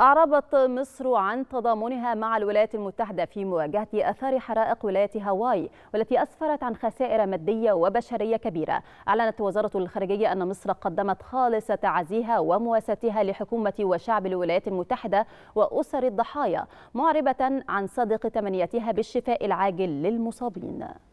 أعربت مصر عن تضامنها مع الولايات المتحدة في مواجهة أثار حرائق ولاية هاواي والتي أسفرت عن خسائر مادية وبشرية كبيرة أعلنت وزارة الخارجية أن مصر قدمت خالص تعزيها ومواساتها لحكومة وشعب الولايات المتحدة وأسر الضحايا معربة عن صدق تمنياتها بالشفاء العاجل للمصابين